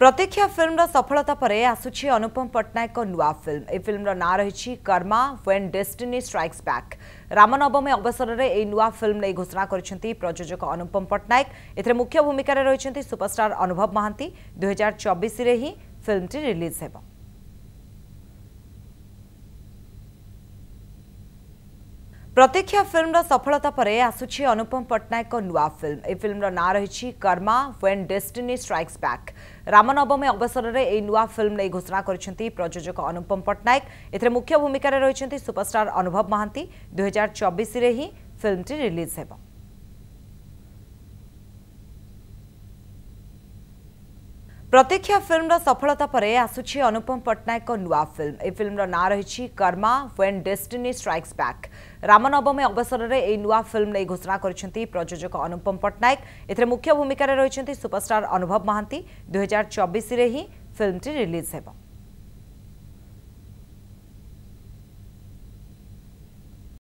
प्रतीक्षा film सफलता पर आसूची अनुपम पट्टनायक नुआ फिल्म ए फिल्म ना रही karma when destiny strikes back Ram Navami अवसर में यह नुआ फिल्म नहीं घोषणा कर प्रयोजक अनुपम पट्टनायक एथे मुख्य भूमिकार रही सुपरस्टार अनुभव महांती दुई हजार चबिश फिल्मटी रिलीज होगा ପ୍ରତୀକ୍ଷା ଫିଲ୍ମର ସଫଳତା ପରେ ଆସୁଛି ଅନୁପମ ପଟ୍ଟନାୟକଙ୍କ ନୂଆ ଫିଲ୍ମ ଏହି ଫିଲ୍ମର ନାଁ ରହିଛି karma when destiny strikes back Ram Navami ଅବସରରେ ଏହି ନୂଆ ଫିଲ୍ମ ନେଇ ଘୋଷଣା କରିଛନ୍ତି ପ୍ରଯୋଜକ ଅନୁପମ ପଟ୍ଟନାୟକ ଏଥିରେ ମୁଖ୍ୟ ଭୂମିକାରେ ରହିଛନ୍ତି ସୁପରଷ୍ଟାର ଅନୁଭବ ମହାନ୍ତି ଦୁଇହଜାର ଚବିଶରେ ହିଁ ଫିଲ୍ମଟି ରିଲିଜ୍ ହେବ प्रतीक्षा फिल्म सफलता पर आसूची अनुपम पट्टनायक नुआ फिल्म ए फिल्म ना रही karma when destiny strikes back Ram Navami अवसर में यह नुआ फिल्म नहीं घोषणा कर प्रयोजक अनुपम पट्टनायक एथे मुख्य भूमिकार रही सुपरस्टार अनुभव महांती दुई हजार चबिश फिल्म रिलीज होगा